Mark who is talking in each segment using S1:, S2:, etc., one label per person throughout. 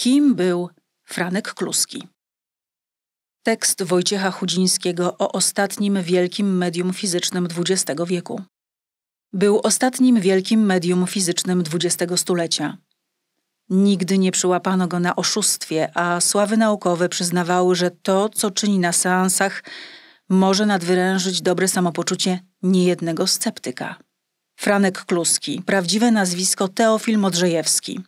S1: Kim był Franek Kluski? Tekst Wojciecha Chudzińskiego o ostatnim wielkim medium fizycznym XX wieku. Był ostatnim wielkim medium fizycznym XX stulecia. Nigdy nie przyłapano go na oszustwie, a sławy naukowe przyznawały, że to, co czyni na seansach, może nadwyrężyć dobre samopoczucie niejednego sceptyka. Franek Kluski, prawdziwe nazwisko Teofil Modrzejewski,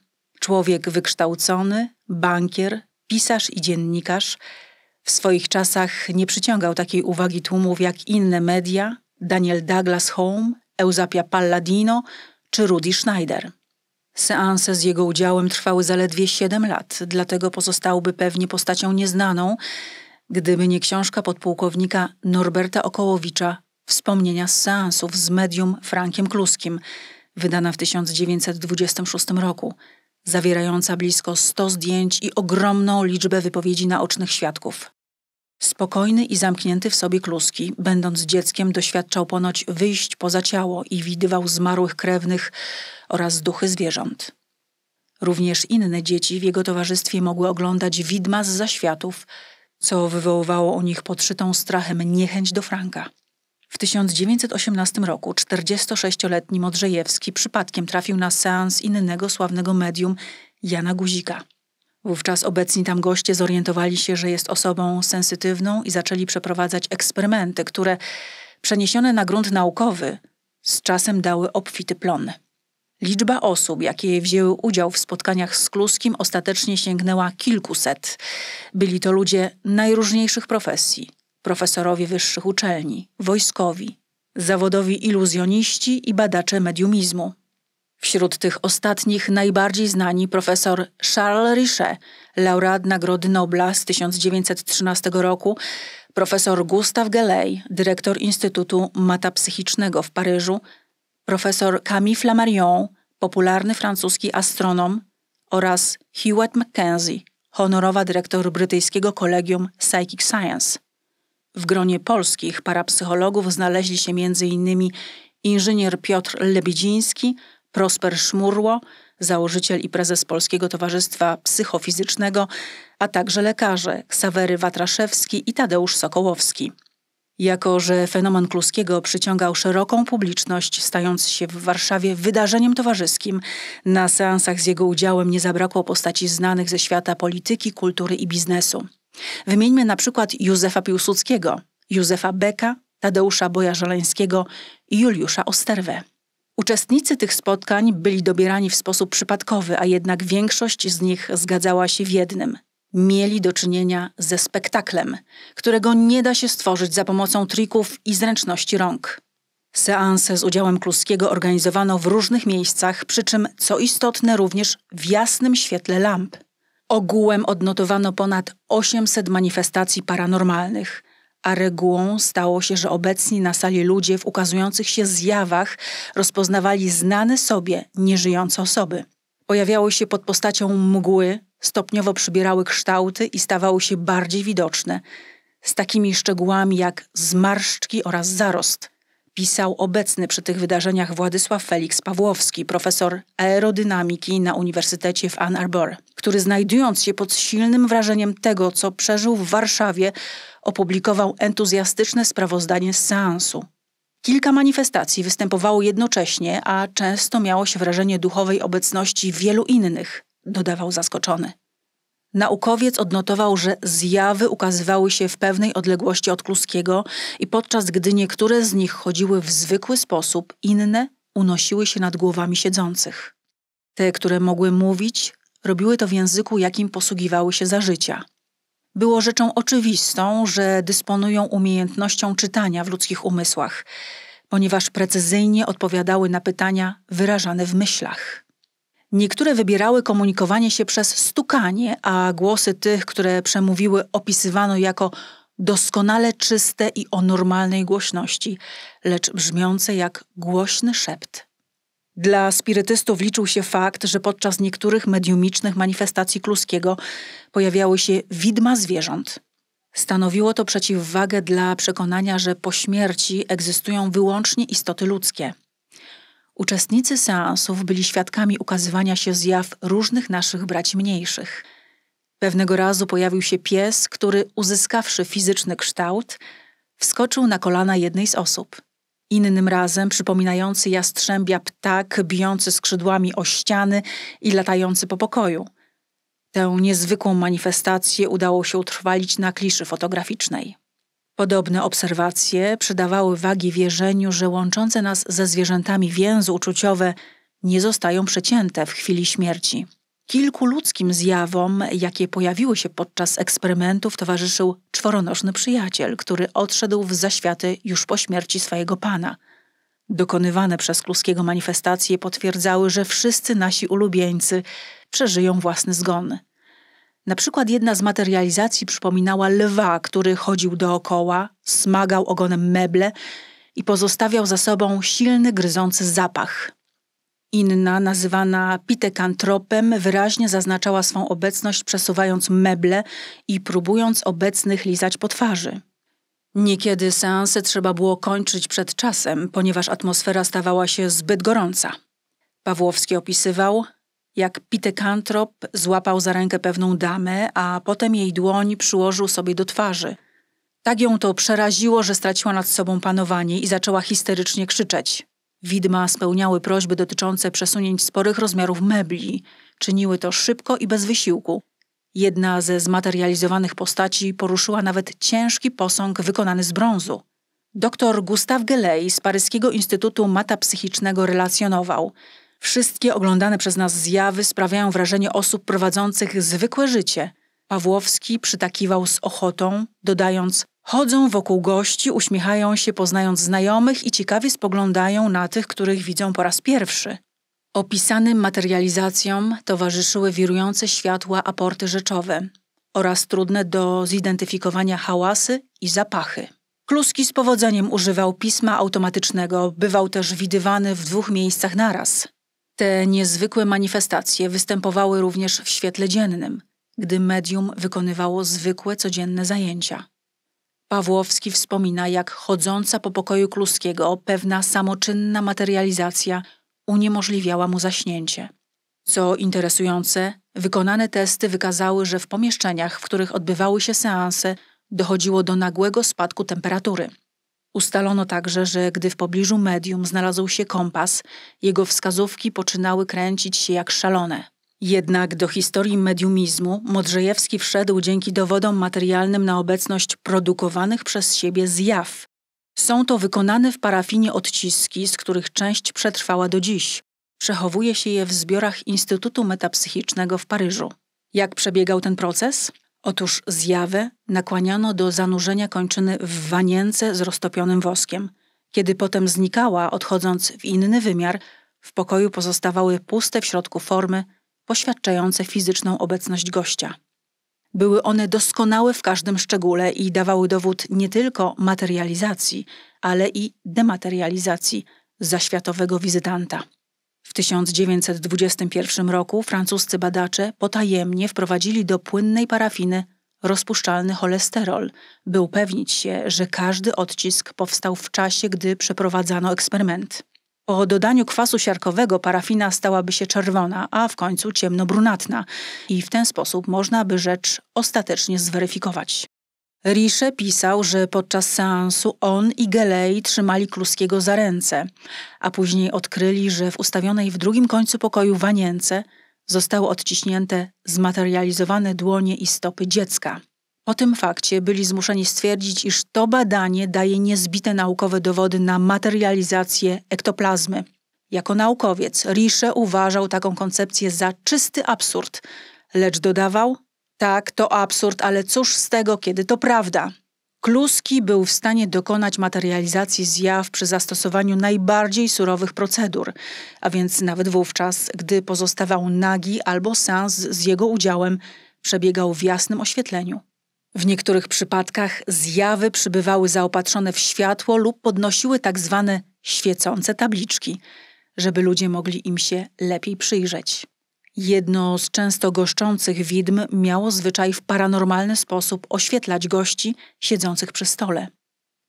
S1: Człowiek wykształcony, bankier, pisarz i dziennikarz w swoich czasach nie przyciągał takiej uwagi tłumów jak inne media Daniel Douglas Home, Eusapia Palladino czy Rudy Schneider. Seanse z jego udziałem trwały zaledwie 7 lat, dlatego pozostałby pewnie postacią nieznaną, gdyby nie książka podpułkownika Norberta Okołowicza Wspomnienia z seansów z medium Frankiem Kluskim, wydana w 1926 roku – zawierająca blisko 100 zdjęć i ogromną liczbę wypowiedzi naocznych świadków. Spokojny i zamknięty w sobie Kluski, będąc dzieckiem, doświadczał ponoć wyjść poza ciało i widywał zmarłych krewnych oraz duchy zwierząt. Również inne dzieci w jego towarzystwie mogły oglądać widma z zaświatów, co wywoływało u nich podszytą strachem niechęć do Franka. W 1918 roku 46-letni Modrzejewski przypadkiem trafił na seans innego sławnego medium Jana Guzika. Wówczas obecni tam goście zorientowali się, że jest osobą sensytywną i zaczęli przeprowadzać eksperymenty, które przeniesione na grunt naukowy z czasem dały obfity plon. Liczba osób, jakie wzięły udział w spotkaniach z Kluskim, ostatecznie sięgnęła kilkuset. Byli to ludzie najróżniejszych profesji profesorowie wyższych uczelni, wojskowi, zawodowi iluzjoniści i badacze mediumizmu. Wśród tych ostatnich najbardziej znani profesor Charles Richet, laureat Nagrody Nobla z 1913 roku, profesor Gustave Geley, dyrektor Instytutu Metapsychicznego w Paryżu, profesor Camille Flammarion, popularny francuski astronom oraz Hewitt Mackenzie, honorowa dyrektor brytyjskiego kolegium Psychic Science. W gronie polskich parapsychologów znaleźli się m.in. inżynier Piotr Lebidziński, Prosper Szmurło, założyciel i prezes Polskiego Towarzystwa Psychofizycznego, a także lekarze Ksawery Watraszewski i Tadeusz Sokołowski. Jako, że fenomen Kluskiego przyciągał szeroką publiczność, stając się w Warszawie wydarzeniem towarzyskim, na seansach z jego udziałem nie zabrakło postaci znanych ze świata polityki, kultury i biznesu. Wymieńmy na przykład Józefa Piłsudskiego, Józefa Beka, Tadeusza Boja-Żeleńskiego i Juliusza Osterwę. Uczestnicy tych spotkań byli dobierani w sposób przypadkowy, a jednak większość z nich zgadzała się w jednym. Mieli do czynienia ze spektaklem, którego nie da się stworzyć za pomocą trików i zręczności rąk. Seanse z udziałem Kluskiego organizowano w różnych miejscach, przy czym, co istotne, również w jasnym świetle lamp. Ogółem odnotowano ponad 800 manifestacji paranormalnych, a regułą stało się, że obecni na sali ludzie w ukazujących się zjawach rozpoznawali znane sobie nieżyjące osoby. Pojawiały się pod postacią mgły, stopniowo przybierały kształty i stawały się bardziej widoczne, z takimi szczegółami jak zmarszczki oraz zarost pisał obecny przy tych wydarzeniach Władysław Feliks Pawłowski, profesor aerodynamiki na Uniwersytecie w Ann Arbor, który znajdując się pod silnym wrażeniem tego, co przeżył w Warszawie, opublikował entuzjastyczne sprawozdanie z seansu. Kilka manifestacji występowało jednocześnie, a często miało się wrażenie duchowej obecności wielu innych, dodawał zaskoczony. Naukowiec odnotował, że zjawy ukazywały się w pewnej odległości od Kluskiego i podczas gdy niektóre z nich chodziły w zwykły sposób, inne unosiły się nad głowami siedzących. Te, które mogły mówić, robiły to w języku, jakim posługiwały się za życia. Było rzeczą oczywistą, że dysponują umiejętnością czytania w ludzkich umysłach, ponieważ precyzyjnie odpowiadały na pytania wyrażane w myślach. Niektóre wybierały komunikowanie się przez stukanie, a głosy tych, które przemówiły, opisywano jako doskonale czyste i o normalnej głośności, lecz brzmiące jak głośny szept. Dla spirytystów liczył się fakt, że podczas niektórych mediumicznych manifestacji Kluskiego pojawiały się widma zwierząt. Stanowiło to przeciwwagę dla przekonania, że po śmierci egzystują wyłącznie istoty ludzkie. Uczestnicy seansów byli świadkami ukazywania się zjaw różnych naszych braci mniejszych. Pewnego razu pojawił się pies, który, uzyskawszy fizyczny kształt, wskoczył na kolana jednej z osób. Innym razem przypominający jastrzębia ptak, bijący skrzydłami o ściany i latający po pokoju. Tę niezwykłą manifestację udało się utrwalić na kliszy fotograficznej. Podobne obserwacje przydawały wagi wierzeniu, że łączące nas ze zwierzętami więzy uczuciowe nie zostają przecięte w chwili śmierci. Kilku ludzkim zjawom, jakie pojawiły się podczas eksperymentów, towarzyszył czworonożny przyjaciel, który odszedł w zaświaty już po śmierci swojego pana. Dokonywane przez Kluskiego manifestacje potwierdzały, że wszyscy nasi ulubieńcy przeżyją własny zgon – na przykład jedna z materializacji przypominała lwa, który chodził dookoła, smagał ogonem meble i pozostawiał za sobą silny, gryzący zapach. Inna, nazywana pitekantropem, wyraźnie zaznaczała swą obecność, przesuwając meble i próbując obecnych lizać po twarzy. Niekiedy seanse trzeba było kończyć przed czasem, ponieważ atmosfera stawała się zbyt gorąca. Pawłowski opisywał, jak Pitekantrop złapał za rękę pewną damę, a potem jej dłoń przyłożył sobie do twarzy. Tak ją to przeraziło, że straciła nad sobą panowanie i zaczęła histerycznie krzyczeć. Widma spełniały prośby dotyczące przesunięć sporych rozmiarów mebli. Czyniły to szybko i bez wysiłku. Jedna ze zmaterializowanych postaci poruszyła nawet ciężki posąg wykonany z brązu. Doktor Gustav Gelej z Paryskiego Instytutu Mata Psychicznego relacjonował – Wszystkie oglądane przez nas zjawy sprawiają wrażenie osób prowadzących zwykłe życie. Pawłowski przytakiwał z ochotą, dodając: Chodzą wokół gości, uśmiechają się, poznając znajomych i ciekawie spoglądają na tych, których widzą po raz pierwszy. Opisanym materializacjom towarzyszyły wirujące światła aporty rzeczowe oraz trudne do zidentyfikowania hałasy i zapachy. Kluski z powodzeniem używał pisma automatycznego, bywał też widywany w dwóch miejscach naraz. Te niezwykłe manifestacje występowały również w świetle dziennym, gdy medium wykonywało zwykłe codzienne zajęcia. Pawłowski wspomina, jak chodząca po pokoju Kluskiego pewna samoczynna materializacja uniemożliwiała mu zaśnięcie. Co interesujące, wykonane testy wykazały, że w pomieszczeniach, w których odbywały się seanse, dochodziło do nagłego spadku temperatury. Ustalono także, że gdy w pobliżu medium znalazł się kompas, jego wskazówki poczynały kręcić się jak szalone. Jednak do historii mediumizmu Modrzejewski wszedł dzięki dowodom materialnym na obecność produkowanych przez siebie zjaw. Są to wykonane w parafinie odciski, z których część przetrwała do dziś. Przechowuje się je w zbiorach Instytutu Metapsychicznego w Paryżu. Jak przebiegał ten proces? Otóż zjawę nakłaniano do zanurzenia kończyny w wanience z roztopionym woskiem. Kiedy potem znikała, odchodząc w inny wymiar, w pokoju pozostawały puste w środku formy, poświadczające fizyczną obecność gościa. Były one doskonałe w każdym szczególe i dawały dowód nie tylko materializacji, ale i dematerializacji zaświatowego wizytanta. W 1921 roku francuscy badacze potajemnie wprowadzili do płynnej parafiny rozpuszczalny cholesterol, by upewnić się, że każdy odcisk powstał w czasie, gdy przeprowadzano eksperyment. Po dodaniu kwasu siarkowego parafina stałaby się czerwona, a w końcu ciemnobrunatna i w ten sposób można by rzecz ostatecznie zweryfikować. Risze pisał, że podczas seansu on i Gelei trzymali Kluskiego za ręce, a później odkryli, że w ustawionej w drugim końcu pokoju wanience zostały odciśnięte zmaterializowane dłonie i stopy dziecka. Po tym fakcie byli zmuszeni stwierdzić, iż to badanie daje niezbite naukowe dowody na materializację ektoplazmy. Jako naukowiec Risze uważał taką koncepcję za czysty absurd, lecz dodawał, tak, to absurd, ale cóż z tego, kiedy to prawda? Kluski był w stanie dokonać materializacji zjaw przy zastosowaniu najbardziej surowych procedur, a więc nawet wówczas, gdy pozostawał nagi albo sans z jego udziałem, przebiegał w jasnym oświetleniu. W niektórych przypadkach zjawy przybywały zaopatrzone w światło lub podnosiły tak zwane świecące tabliczki, żeby ludzie mogli im się lepiej przyjrzeć. Jedno z często goszczących widm miało zwyczaj w paranormalny sposób oświetlać gości siedzących przy stole.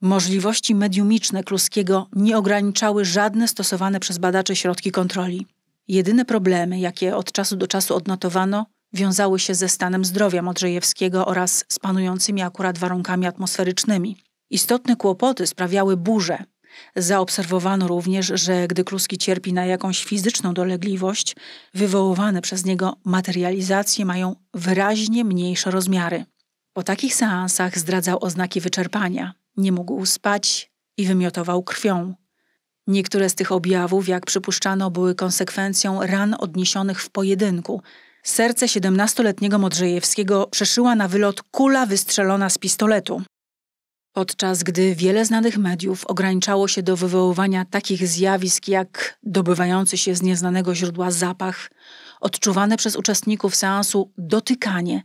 S1: Możliwości mediumiczne Kluskiego nie ograniczały żadne stosowane przez badaczy środki kontroli. Jedyne problemy, jakie od czasu do czasu odnotowano, wiązały się ze stanem zdrowia Modrzejewskiego oraz z panującymi akurat warunkami atmosferycznymi. Istotne kłopoty sprawiały burze, Zaobserwowano również, że gdy Kluski cierpi na jakąś fizyczną dolegliwość, wywoływane przez niego materializacje mają wyraźnie mniejsze rozmiary. Po takich seansach zdradzał oznaki wyczerpania, nie mógł spać i wymiotował krwią. Niektóre z tych objawów, jak przypuszczano, były konsekwencją ran odniesionych w pojedynku. Serce 17-letniego Modrzejewskiego przeszyła na wylot kula wystrzelona z pistoletu. Podczas gdy wiele znanych mediów ograniczało się do wywoływania takich zjawisk jak dobywający się z nieznanego źródła zapach, odczuwane przez uczestników seansu dotykanie,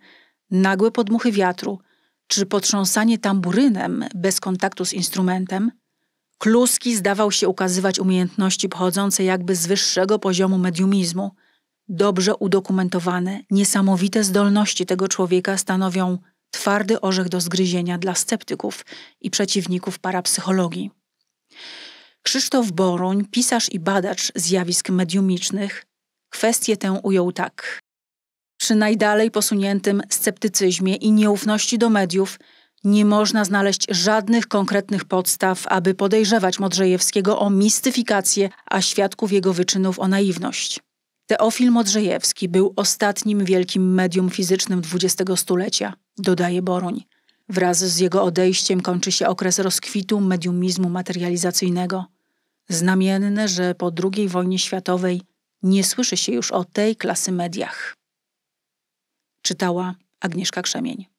S1: nagłe podmuchy wiatru czy potrząsanie tamburynem bez kontaktu z instrumentem, Kluski zdawał się ukazywać umiejętności pochodzące jakby z wyższego poziomu mediumizmu. Dobrze udokumentowane, niesamowite zdolności tego człowieka stanowią twardy orzech do zgryzienia dla sceptyków i przeciwników parapsychologii. Krzysztof Boruń, pisarz i badacz zjawisk mediumicznych, kwestię tę ujął tak. Przy najdalej posuniętym sceptycyzmie i nieufności do mediów nie można znaleźć żadnych konkretnych podstaw, aby podejrzewać Modrzejewskiego o mistyfikację, a świadków jego wyczynów o naiwność. Teofil Modrzejewski był ostatnim wielkim medium fizycznym XX stulecia dodaje Boruń. Wraz z jego odejściem kończy się okres rozkwitu mediumizmu materializacyjnego. Znamienne, że po II wojnie światowej nie słyszy się już o tej klasy mediach. Czytała Agnieszka Krzemień.